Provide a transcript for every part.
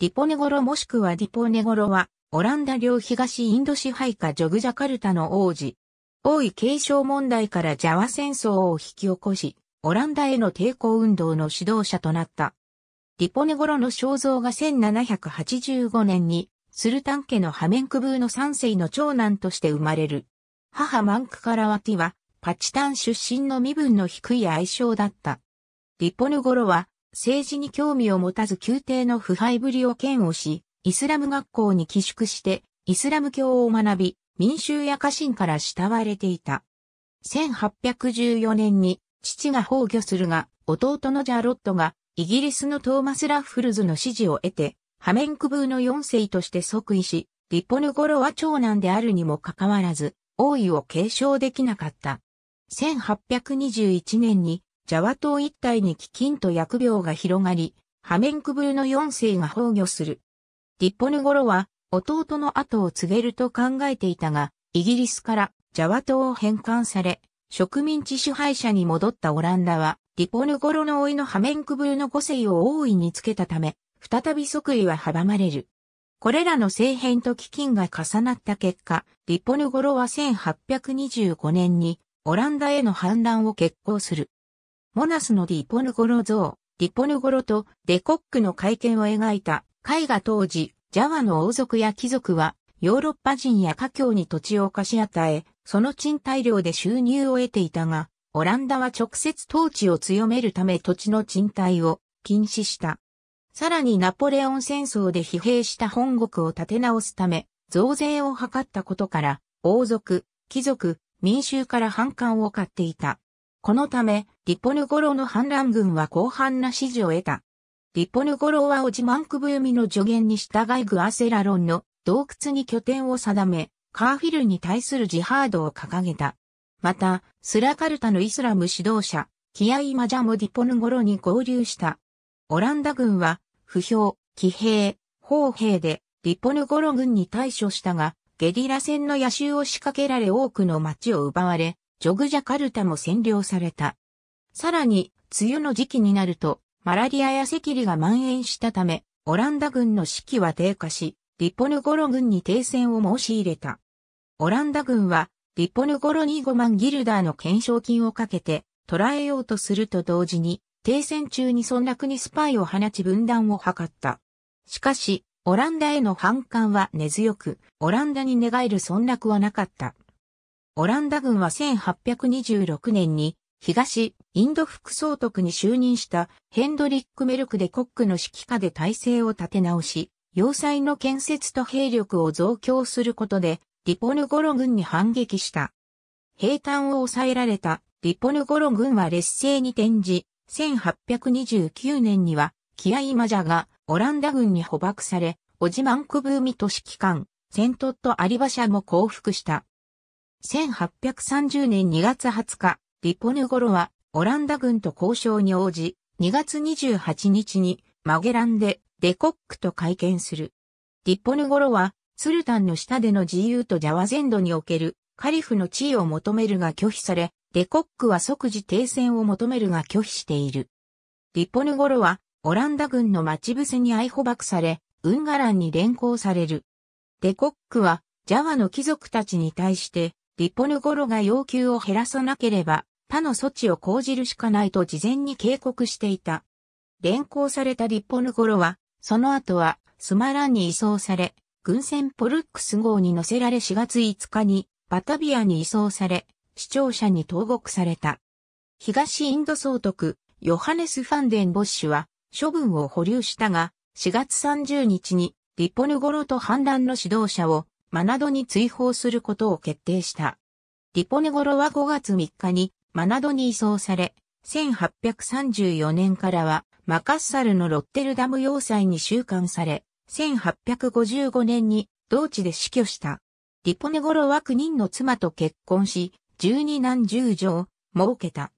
ディポネゴロもしくはディポネゴロは、オランダ領東インド支配下ジョグジャカルタの王子。王位継承問題からジャワ戦争を引き起こし、オランダへの抵抗運動の指導者となった。ディポネゴロの肖像が1785年に、スルタン家のハメンクブーの三世の長男として生まれる。母マンクカラワティは、パチタン出身の身分の低い愛称だった。ディポネゴロは、政治に興味を持たず宮廷の腐敗ぶりを嫌悪し、イスラム学校に寄宿して、イスラム教を学び、民衆や家臣から慕われていた。1814年に父が崩御するが、弟のジャロットがイギリスのトーマス・ラッフルズの支持を得て、ハメンクブーの4世として即位し、リポヌゴロは長男であるにもかかわらず、王位を継承できなかった。1821年にジャワ島一帯に飢饉と薬病が広がり、ハメンクブルの4世が崩御する。ディッポヌゴロは弟の後を継げると考えていたが、イギリスからジャワ島を返還され、植民地支配者に戻ったオランダは、ディポヌゴロの老いのハメンクブルの5世を大いにつけたため、再び即位は阻まれる。これらの政変と飢饉が重なった結果、ディポヌゴロは1825年にオランダへの反乱を決行する。モナスのディポヌゴロ像、ディポヌゴロとデコックの会見を描いた絵画当時、ジャワの王族や貴族はヨーロッパ人や華僑に土地を貸し与え、その賃貸料で収入を得ていたが、オランダは直接統治を強めるため土地の賃貸を禁止した。さらにナポレオン戦争で疲弊した本国を立て直すため、増税を図ったことから、王族、貴族、民衆から反感を買っていた。このため、リポヌゴロの反乱軍は広範な支持を得た。リポヌゴロはオジマンクブーミの助言に従いグアセラロンの洞窟に拠点を定め、カーフィルに対するジハードを掲げた。また、スラカルタのイスラム指導者、キアイ・マジャもディポヌゴロに合流した。オランダ軍は、不評、騎兵、砲兵で、リポヌゴロ軍に対処したが、ゲリラ戦の野襲を仕掛けられ多くの町を奪われ、ジョグジャカルタも占領された。さらに、梅雨の時期になると、マラリアや赤痢が蔓延したため、オランダ軍の士気は低下し、リポヌゴロ軍に停戦を申し入れた。オランダ軍は、リポヌゴロに5万ギルダーの懸賞金をかけて、捕らえようとすると同時に、停戦中に村落にスパイを放ち分断を図った。しかし、オランダへの反感は根強く、オランダに寝返る村落はなかった。オランダ軍は1826年に東インド副総督に就任したヘンドリック・メルクでコックの指揮下で体制を立て直し、要塞の建設と兵力を増強することでリポヌゴロ軍に反撃した。兵隊を抑えられたリポヌゴロ軍は劣勢に転じ、1829年にはキアイマジャがオランダ軍に捕獲され、オジマンクブーミと指揮官、セントット・アリバシャも降伏した。1830年2月20日、ディポヌゴロはオランダ軍と交渉に応じ、2月28日にマゲランでデコックと会見する。ディポヌゴロはスルタンの下での自由とジャワ全土におけるカリフの地位を求めるが拒否され、デコックは即時停戦を求めるが拒否している。ディポヌゴロはオランダ軍の待ち伏せに愛捕獲され、ウンガランに連行される。デコックはジャワの貴族たちに対してリポヌゴロが要求を減らさなければ、他の措置を講じるしかないと事前に警告していた。連行されたリポヌゴロは、その後はスマランに移送され、軍船ポルックス号に乗せられ4月5日にバタビアに移送され、市庁舎に投獄された。東インド総督、ヨハネス・ファンデン・ボッシュは処分を保留したが、4月30日にリポヌゴロと反乱の指導者をマナドに追放することを決定した。リポネゴロは5月3日にマナドに移送され、1834年からはマカッサルのロッテルダム要塞に収監され、1855年に同地で死去した。リポネゴロは9人の妻と結婚し、12男10儲を設けた。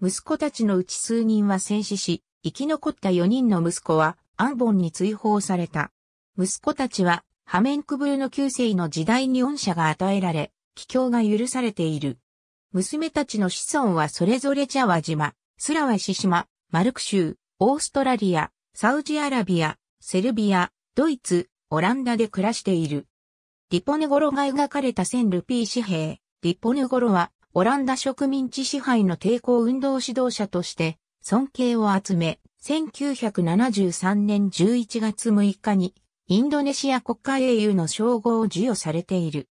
息子たちのうち数人は戦死し、生き残った4人の息子はアンボンに追放された。息子たちはハメンクブルの旧世の時代に恩赦が与えられ、帰郷が許されている。娘たちの子孫はそれぞれジャワ島、スラワシ島、マルク州、オーストラリア、サウジアラビア、セルビア、ドイツ、オランダで暮らしている。リポネゴロが描かれた1000ルピー紙幣。リポネゴロは、オランダ植民地支配の抵抗運動指導者として、尊敬を集め、1973年11月6日にインドネシア国家英雄の称号を授与されている。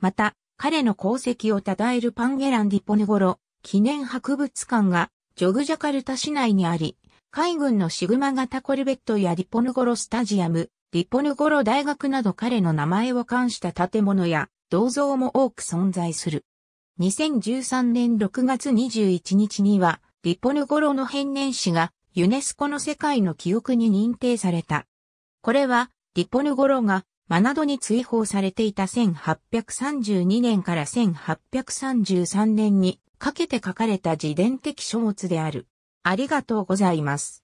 また、彼の功績を称えるパンゲランディポネゴロ記念博物館がジョグジャカルタ市内にあり、海軍のシグマ型コルベットやリポヌゴロスタジアム、リポヌゴロ大学など彼の名前を冠した建物や銅像も多く存在する。2013年6月21日には、リポヌゴロの変年史がユネスコの世界の記憶に認定された。これはリポヌゴロがマナドに追放されていた1832年から1833年にかけて書かれた自伝的書物である。ありがとうございます。